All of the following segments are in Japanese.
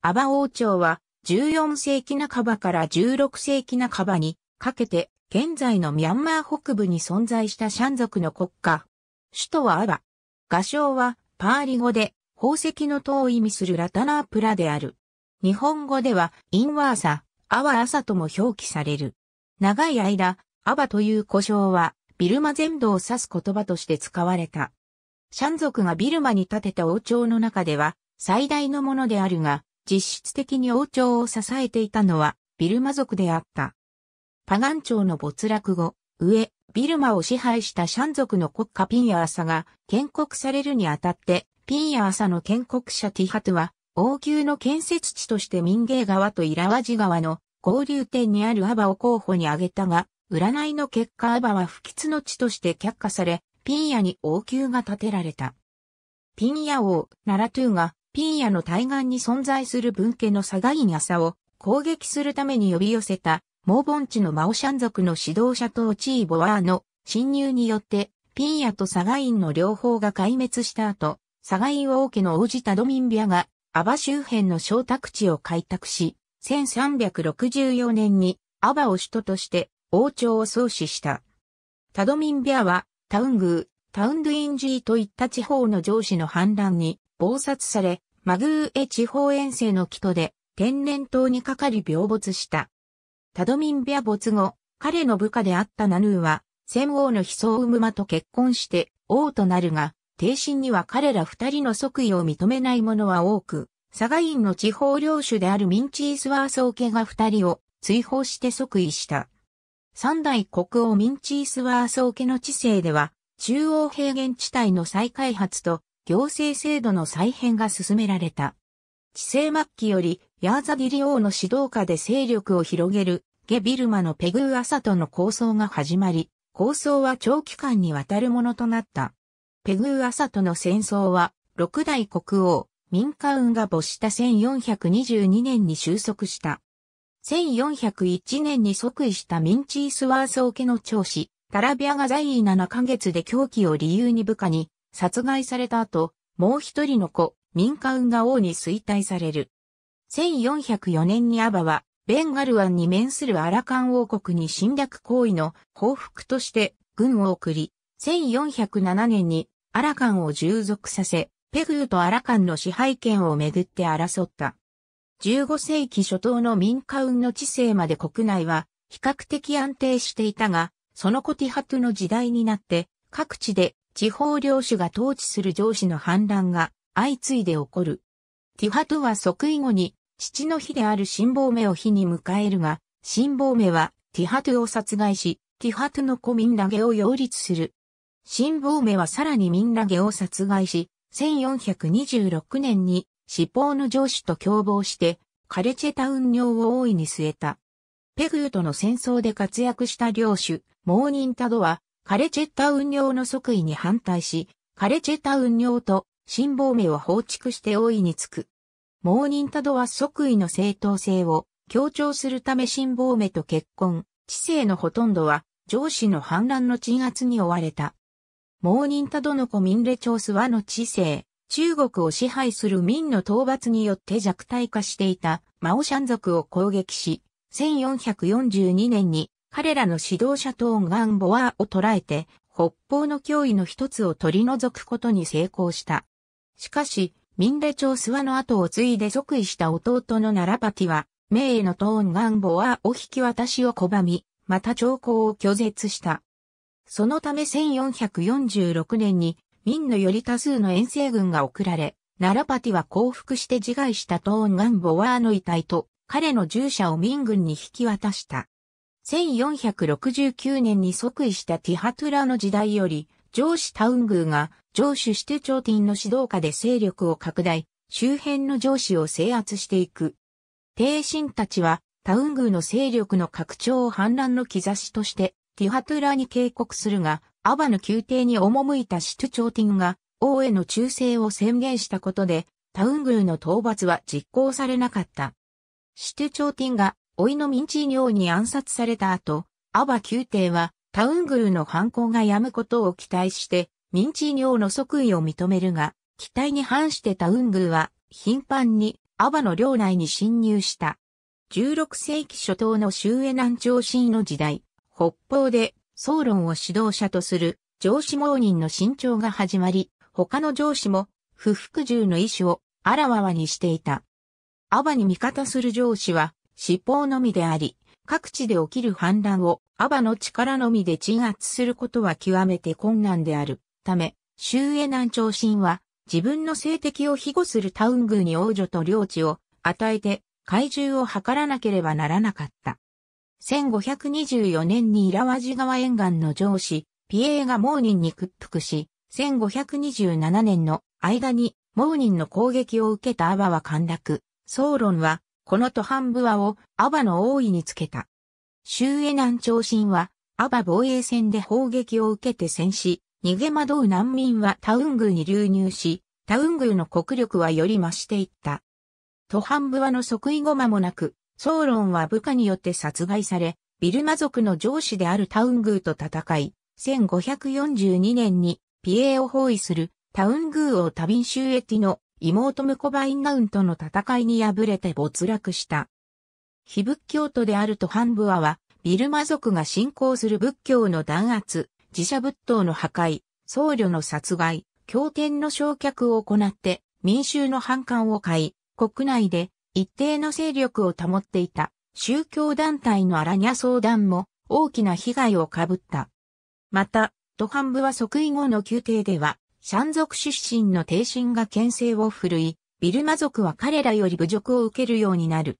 アバ王朝は14世紀半ばから16世紀半ばにかけて現在のミャンマー北部に存在したシャン族の国家。首都はアバ。画商はパーリ語で宝石の塔を意味するラタナープラである。日本語ではインワーサ、アワアサとも表記される。長い間、アバという古称はビルマ全土を指す言葉として使われた。シャン族がビルマに建てた王朝の中では最大のものであるが、実質的に王朝を支えていたのはビルマ族であった。パガン朝の没落後、上、ビルマを支配したシャン族の国家ピンヤーサが建国されるにあたって、ピンヤーサの建国者ティハトは、王宮の建設地として民芸川とイラワジ川の合流点にあるアバを候補に挙げたが、占いの結果アバは不吉の地として却下され、ピンヤに王宮が建てられた。ピンヤ王、ナラトゥーがピンヤの対岸に存在する分家のサガイン朝を攻撃するために呼び寄せた、モーボン地のマオシャン族の指導者とチーボワーの侵入によって、ピンヤとサガインの両方が壊滅した後、サガイン王家の王子タドミンビアが、アバ周辺の小宅地を開拓し、1364年にアバを首都として王朝を創始した。タドミンビアは、タウングー、タウンドゥインジーといった地方の上司の反乱に、暴殺され、マグーエ地方遠征の帰途で天然痘にかかり病没した。タドミンビャ没後、彼の部下であったナヌーは、戦王の悲壮ウムマと結婚して王となるが、帝神には彼ら二人の即位を認めない者は多く、サガインの地方領主であるミンチースワーソー家が二人を追放して即位した。三代国王ミンチースワーソー家の治世では、中央平原地帯の再開発と行政制度の再編が進められた。治世末期より、ヤーザディリ王の指導下で勢力を広げる、ゲビルマのペグーアサトの構想が始まり、構想は長期間にわたるものとなった。ペグーアサトの戦争は、六代国王、民間運が没した1422年に収束した。1401年に即位したミンチースワーソー家の長子、タラビアが在位7ヶ月で狂気を理由に部下に殺害された後、もう一人の子、民間が王に衰退される。1404年にアバは、ベンガル湾に面するアラカン王国に侵略行為の報復として軍を送り、1407年にアラカンを従属させ、ペグーとアラカンの支配権をめぐって争った。15世紀初頭の民家運の治世まで国内は比較的安定していたが、そのコティハトの時代になって各地で地方領主が統治する上司の反乱が相次いで起こる。ティハトは即位後に父の日である辛亡目を日に迎えるが、辛亡目はティハトを殺害し、ティハトの子ミンラゲを擁立する。辛亡目はさらにミンラゲを殺害し、1426年に死亡の上司と共謀して、カレチェタ運領を大いに据えた。ペグーとの戦争で活躍した領主、モーニンタドは、カレチェッタ運用の即位に反対し、カレチェッタ運用と新亡命を放逐して大いにつく。モーニンタドは即位の正当性を強調するため新亡命と結婚、知性のほとんどは上司の反乱の鎮圧に追われた。モーニンタドの子民レチョースはの知性、中国を支配する民の討伐によって弱体化していたマオシャン族を攻撃し、1442年に彼らの指導者トーン・ガンボワーを捉えて、北方の脅威の一つを取り除くことに成功した。しかし、ミンレ朝諏訪の後を継いで即位した弟のナラパティは、名医のトーン・ガンボワーを引き渡しを拒み、また朝貢を拒絶した。そのため1446年に、民のより多数の遠征軍が送られ、ナラパティは降伏して自害したトーン・ガンボワーの遺体と、彼の従者を民軍に引き渡した。1469年に即位したティハトゥラの時代より、上司タウン宮が上主しテ朝廷の指導下で勢力を拡大、周辺の上司を制圧していく。帝臣たちは、タウン宮の勢力の拡張を反乱の兆しとして、ティハトゥラに警告するが、アバの宮廷に赴いたシト朝廷が、王への忠誠を宣言したことで、タウン宮の討伐は実行されなかった。シティンが老いのミンチーに暗殺された後、アバ宮廷はタウングルの犯行が止むことを期待して、ミンチーの即位を認めるが、期待に反してタウングルは頻繁にアバの領内に侵入した。16世紀初頭の周江南朝新の時代、北方で総論を指導者とする上司盲人の新調が始まり、他の上司も不服従の意志をあらわわにしていた。アバに味方する上司は死亡のみであり、各地で起きる反乱をアバの力のみで鎮圧することは極めて困難である。ため、周江南朝臣は自分の政敵を庇護するタウン宮に王女と領地を与えて怪獣を図らなければならなかった。1524年にイラワジ川沿岸の上司、ピエーがモーニンに屈服し、1527年の間にモーニンの攻撃を受けたアバは陥落。ソーロンはこのトハンブアをアバの王位につけた。周江南朝臣はアバ防衛戦で砲撃を受けて戦死、逃げ惑う難民はタウン宮に流入し、タウン宮の国力はより増していった。トハンブアの即位後間もなく、ソーロンは部下によって殺害され、ビルマ族の上司であるタウン宮と戦い、1542年にピエーを包囲するタウン宮王多ビン州エティの妹ムコバインナウンとの戦いに敗れて没落した。非仏教徒であるとハンブアは、ビルマ族が信仰する仏教の弾圧、自社仏塔の破壊、僧侶の殺害、経典の焼却を行って民衆の反感を買い、国内で一定の勢力を保っていた宗教団体のアラニャ相談も大きな被害を被った。また、ハンブは即位後の宮廷ではシャン族出身の帝神が牽制を振るい、ビルマ族は彼らより侮辱を受けるようになる。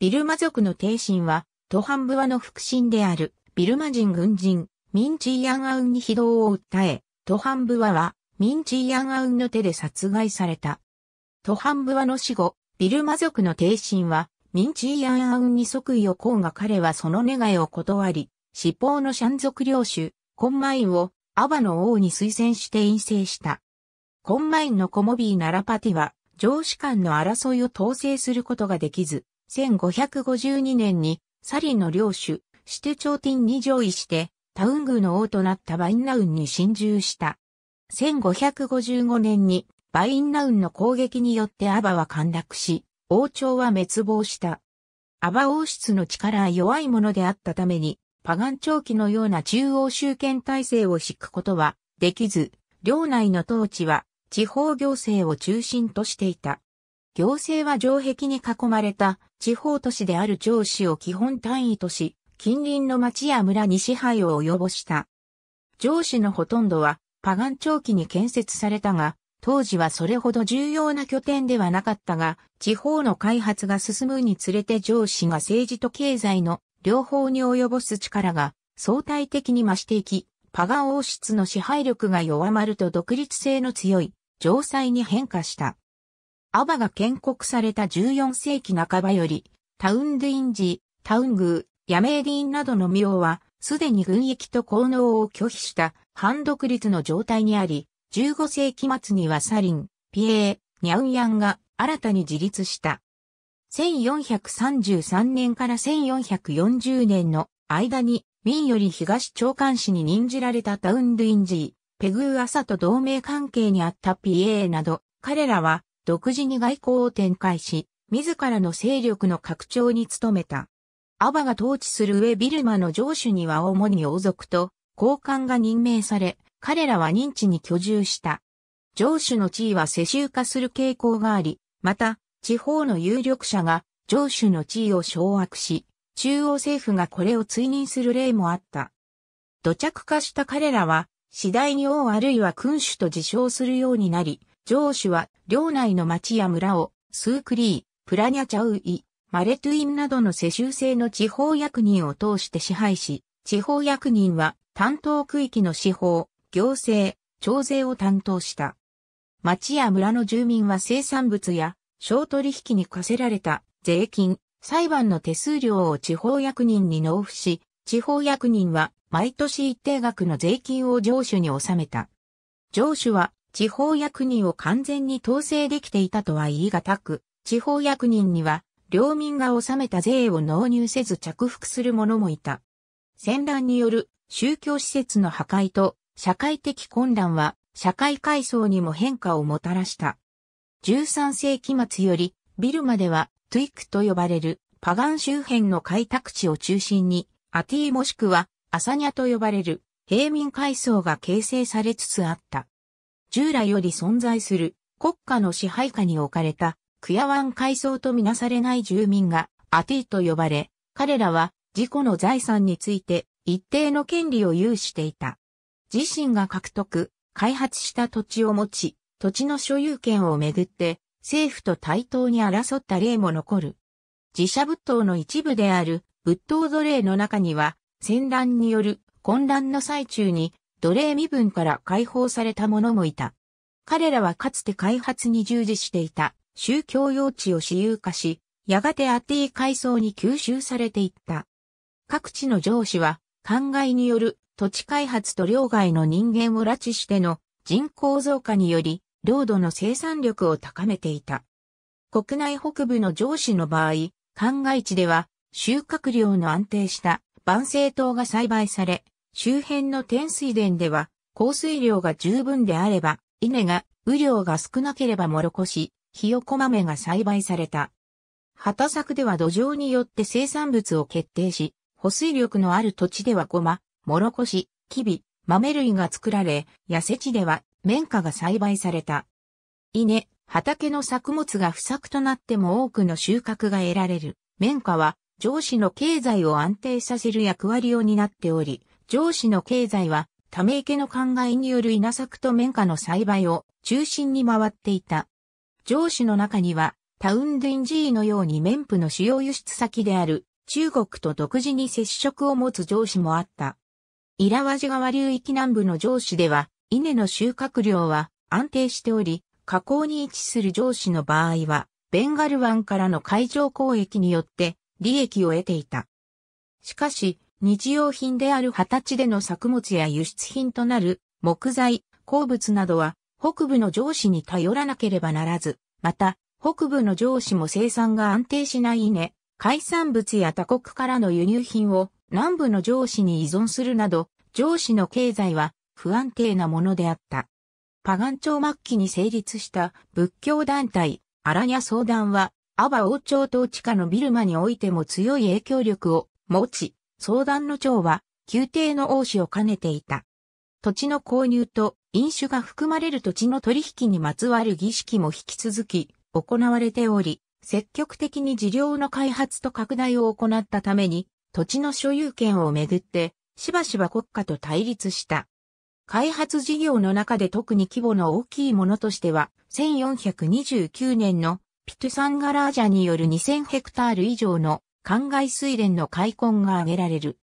ビルマ族の帝神は、トハンブワの腹心である、ビルマ人軍人、ミンチーヤンアウンに非道を訴え、トハンブワは、ミンチーヤンアウンの手で殺害された。トハンブワの死後、ビルマ族の帝神は、ミンチーヤンアウンに即位をこうが彼はその願いを断り、死亡のシャン族領主、コンマインをアバの王に推薦して陰性した。コンマインのコモビー・ナラパティは、上司間の争いを統制することができず、1552年にサリンの領主、シテチョーティンに上位して、タウン宮の王となったバインナウンに侵入した。1555年にバインナウンの攻撃によってアバは陥落し、王朝は滅亡した。アバ王室の力は弱いものであったために、パガン長期のような中央集権体制を敷くことはできず、領内の統治は地方行政を中心としていた。行政は城壁に囲まれた地方都市である城市を基本単位とし、近隣の町や村に支配を及ぼした。城市のほとんどはパガン長期に建設されたが、当時はそれほど重要な拠点ではなかったが、地方の開発が進むにつれて上司が政治と経済の両方に及ぼす力が相対的に増していき、パガ王室の支配力が弱まると独立性の強い城塞に変化した。アバが建国された14世紀半ばより、タウンディンジ、タウングー、ヤメーディンなどの名は、すでに軍役と効能を拒否した反独立の状態にあり、15世紀末にはサリン、ピエー、ニャウンヤンが新たに自立した。1433年から1440年の間に、民より東長官市に任じられたタウン・ゥインジー、ペグー・アサと同盟関係にあったピエーなど、彼らは独自に外交を展開し、自らの勢力の拡張に努めた。アバが統治する上ビルマの城主には主に王族と高官が任命され、彼らは認知に居住した。城主の地位は世襲化する傾向があり、また、地方の有力者が上主の地位を掌握し、中央政府がこれを追認する例もあった。土着化した彼らは、次第に王あるいは君主と自称するようになり、上主は領内の町や村を、スークリー、プラニャチャウイ、マレトゥインなどの世襲制の地方役人を通して支配し、地方役人は担当区域の司法、行政、徴税を担当した。町や村の住民は生産物や商取引に課せられた税金、裁判の手数料を地方役人に納付し、地方役人は毎年一定額の税金を上主に納めた。上主は地方役人を完全に統制できていたとは言い難く、地方役人には領民が納めた税を納入せず着服する者もいた。戦乱による宗教施設の破壊と社会的混乱は社会階層にも変化をもたらした。13世紀末より、ビルマではトゥイクと呼ばれるパガン周辺の開拓地を中心に、アティもしくはアサニャと呼ばれる平民階層が形成されつつあった。従来より存在する国家の支配下に置かれたクヤワン階層とみなされない住民がアティと呼ばれ、彼らは自己の財産について一定の権利を有していた。自身が獲得、開発した土地を持ち、土地の所有権をめぐって政府と対等に争った例も残る。自社仏塔の一部である仏塔奴隷の中には戦乱による混乱の最中に奴隷身分から解放された者もいた。彼らはかつて開発に従事していた宗教用地を私有化し、やがてアティ階層に吸収されていった。各地の上司は、灌漑による土地開発と両外の人間を拉致しての人口増加により、領土の生産力を高めていた。国内北部の上司の場合、灌漑地では収穫量の安定した万世糖が栽培され、周辺の天水田では降水量が十分であれば、稲が、雨量が少なければもろこし、ひよこ豆が栽培された。畑作では土壌によって生産物を決定し、保水力のある土地ではごま、もろこし、きび、豆類が作られ、痩せ地では綿花が栽培された。稲、畑の作物が不作となっても多くの収穫が得られる。綿花は上司の経済を安定させる役割を担っており、上司の経済はため池の考えによる稲作と綿花の栽培を中心に回っていた。上司の中にはタウンデンジーのように綿布の主要輸出先である中国と独自に接触を持つ上司もあった。イラワジ川流域南部の上司では稲の収穫量は安定しており、河口に位置する上司の場合は、ベンガル湾からの海上交易によって利益を得ていた。しかし、日用品である二十歳での作物や輸出品となる木材、鉱物などは北部の上司に頼らなければならず、また北部の上司も生産が安定しない稲、海産物や他国からの輸入品を南部の上司に依存するなど、上司の経済は不安定なものであった。パガン朝末期に成立した仏教団体、アラニャ相談は、アバ王朝統治下のビルマにおいても強い影響力を持ち、相談の長は、宮廷の王子を兼ねていた。土地の購入と飲酒が含まれる土地の取引にまつわる儀式も引き続き行われており、積極的に事業の開発と拡大を行ったために、土地の所有権をめぐって、しばしば国家と対立した。開発事業の中で特に規模の大きいものとしては、1429年のピトゥサンガラージャによる2000ヘクタール以上の灌漑水田の開墾が挙げられる。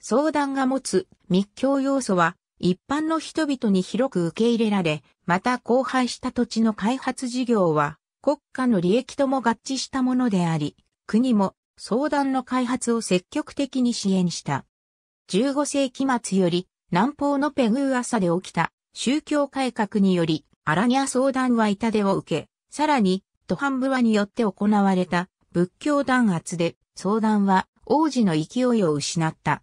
相談が持つ密教要素は一般の人々に広く受け入れられ、また荒廃した土地の開発事業は国家の利益とも合致したものであり、国も相談の開発を積極的に支援した。15世紀末より南方のペグー朝で起きた宗教改革により、アラニャ相談は痛手を受け、さらに、トハンブワによって行われた仏教弾圧で、相談は王子の勢いを失った。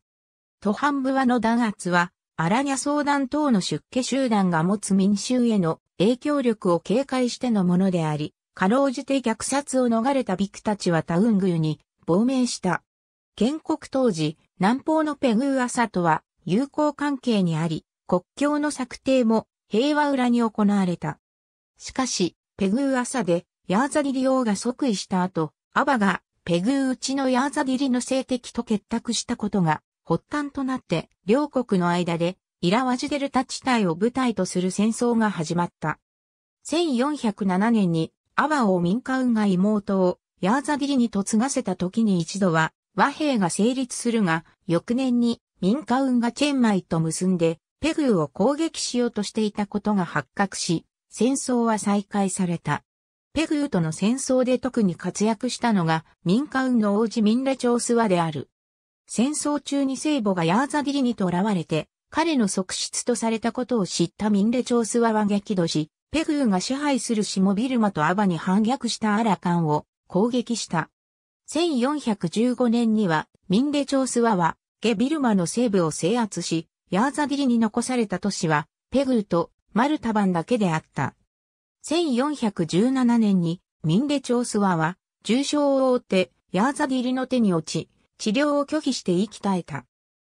トハンブワの弾圧は、アラニャ相談等の出家集団が持つ民衆への影響力を警戒してのものであり、かろうじて虐殺を逃れたビクたちはタウングユに亡命した。建国当時、南方のペグーアサとは友好関係にあり、国境の策定も平和裏に行われた。しかし、ペグー朝でヤーザディリ王が即位した後、アバがペグーうちのヤーザディリの政敵と結託したことが発端となって両国の間でイラワジデルタ地帯を舞台とする戦争が始まった。1407年にアバを民間が妹をヤーザディリに嫁がせた時に一度は和平が成立するが、翌年に民家運がチェンマイと結んで、ペグーを攻撃しようとしていたことが発覚し、戦争は再開された。ペグーとの戦争で特に活躍したのが、民家運の王子ミンレチョースワである。戦争中に聖母がヤーザディリに囚われて、彼の側室とされたことを知ったミンレチョースワは激怒し、ペグーが支配するシモビルマとアバに反逆したアラカンを攻撃した。1415年にはミンレチョースワはゲビルマの西部を制圧し、ヤーザディリに残された都市は、ペグーとマルタバンだけであった。1417年に、ミンデチョースワは、重傷を負って、ヤーザディリの手に落ち、治療を拒否して息絶えた。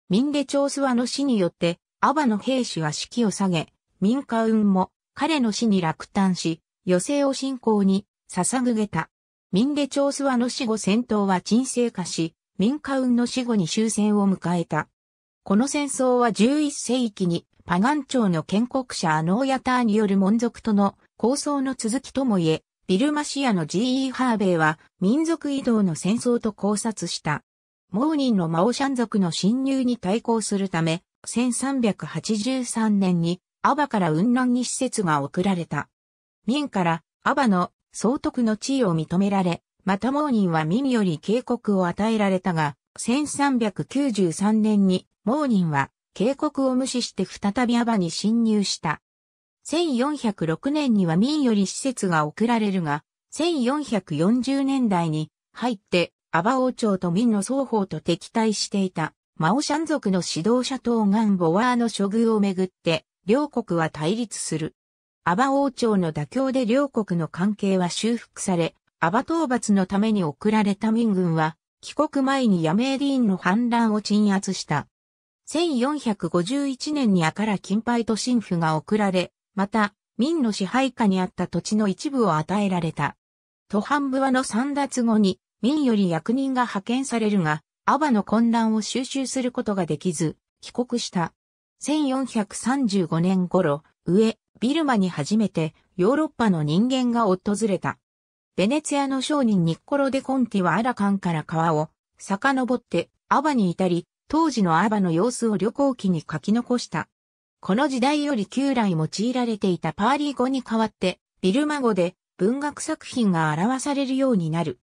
ミンデチョースワの死によって、アバの兵士は士気を下げ、ミンカウンも彼の死に落胆し、余生を信仰に捧げた。ミンデチョースワの死後戦闘は沈静化し、民家運の死後に終戦を迎えた。この戦争は11世紀にパガン朝の建国者アノーヤターによる門族との構想の続きともいえ、ビルマシアの G.E. ハーベイは民族移動の戦争と考察した。モーニンのマオシャン族の侵入に対抗するため、1383年にアバから雲南に施設が送られた。民からアバの総督の地位を認められ、またモーニンは民より警告を与えられたが、1393年にモーニンは警告を無視して再びアバに侵入した。1406年には民より施設が送られるが、1440年代に入ってアバ王朝と民の双方と敵対していたマオシャン族の指導者トガン・ボワーの処遇をめぐって両国は対立する。アバ王朝の妥協で両国の関係は修復され、アバ討伐のために送られた民軍は、帰国前にヤメーディーンの反乱を鎮圧した。1451年にアカら金牌と神父が送られ、また、民の支配下にあった土地の一部を与えられた。途半部はの三奪後に、民より役人が派遣されるが、アバの混乱を収集することができず、帰国した。1435年頃、上、ビルマに初めてヨーロッパの人間が訪れた。ベネツィアの商人ニッコロ・デ・コンティはアラカンから川を遡ってアバに至り、当時のアバの様子を旅行記に書き残した。この時代より旧来用いられていたパーリー語に代わって、ビルマ語で文学作品が表されるようになる。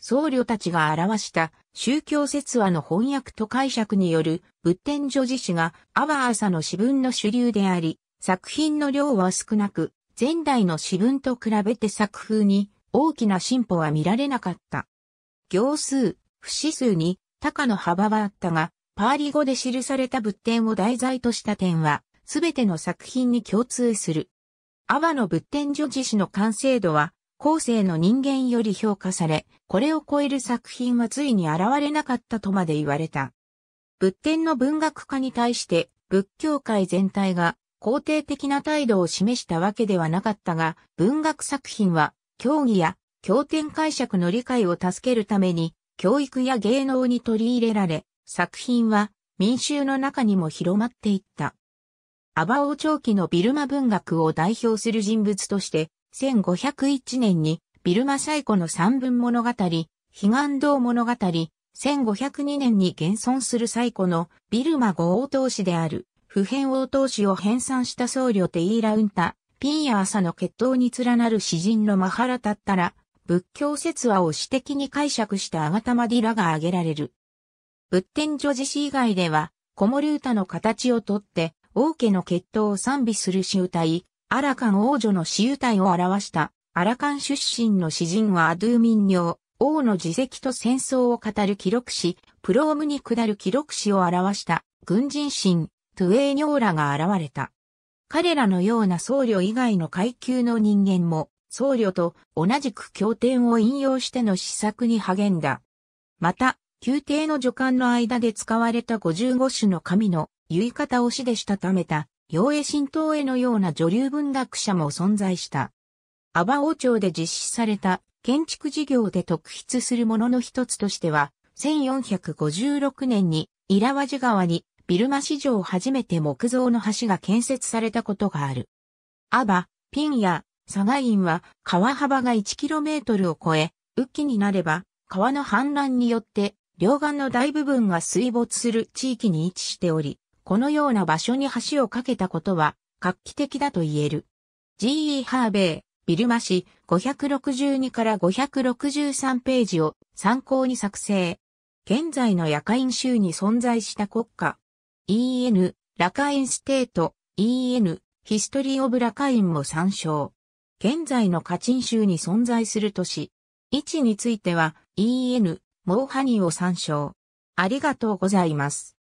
僧侶たちが表した宗教説話の翻訳と解釈による仏典女子史がアバーサの詩文の主流であり、作品の量は少なく、前代の詩文と比べて作風に大きな進歩は見られなかった。行数、不死数に高の幅はあったが、パーリ語で記された仏典を題材とした点は、すべての作品に共通する。阿波の仏典女子史の完成度は、後世の人間より評価され、これを超える作品はついに現れなかったとまで言われた。仏典の文学化に対して、仏教界全体が肯定的な態度を示したわけではなかったが、文学作品は教義や経典解釈の理解を助けるために、教育や芸能に取り入れられ、作品は民衆の中にも広まっていった。アバ王朝期のビルマ文学を代表する人物として、1501年にビルマ最古の三文物語、悲願道物語、1502年に現存する最古のビルマ五王投資である、普遍王投資を編纂した僧侶テイーラウンタピンや朝の血統に連なる詩人のマハラタッタら、仏教説話を詩的に解釈したアガタマディラが挙げられる。仏天女寺詩以外では、子守歌の形をとって、王家の血統を賛美する詩歌い、アラカン王女の詩歌いを表した、アラカン出身の詩人はアドゥー民謡、王の自責と戦争を語る記録詩、プロームに下る記録詩を表した、軍人神、トゥエーニョーラが現れた。彼らのような僧侶以外の階級の人間も、僧侶と同じく経典を引用しての施策に励んだ。また、宮廷の助官の間で使われた55種の神の言い方を師でしたためた、陽絵神道絵のような女流文学者も存在した。阿波王朝で実施された建築事業で特筆するものの一つとしては、1456年に、イラワジ川にビルマ史上初めて木造の橋が建設されたことがある。アバ、ピンやサガインは川幅が 1km を超え、雨季になれば川の氾濫によって両岸の大部分が水没する地域に位置しており、このような場所に橋を架けたことは画期的だと言える。GE ハーベイ、ビルマ市562から563ページを参考に作成。現在の夜間州に存在した国家、EN、ラカインステート、EN、ヒストリー・オブ・ラカインも参照。現在のカチン州に存在する都市。位置については、EN、モーハニーを参照。ありがとうございます。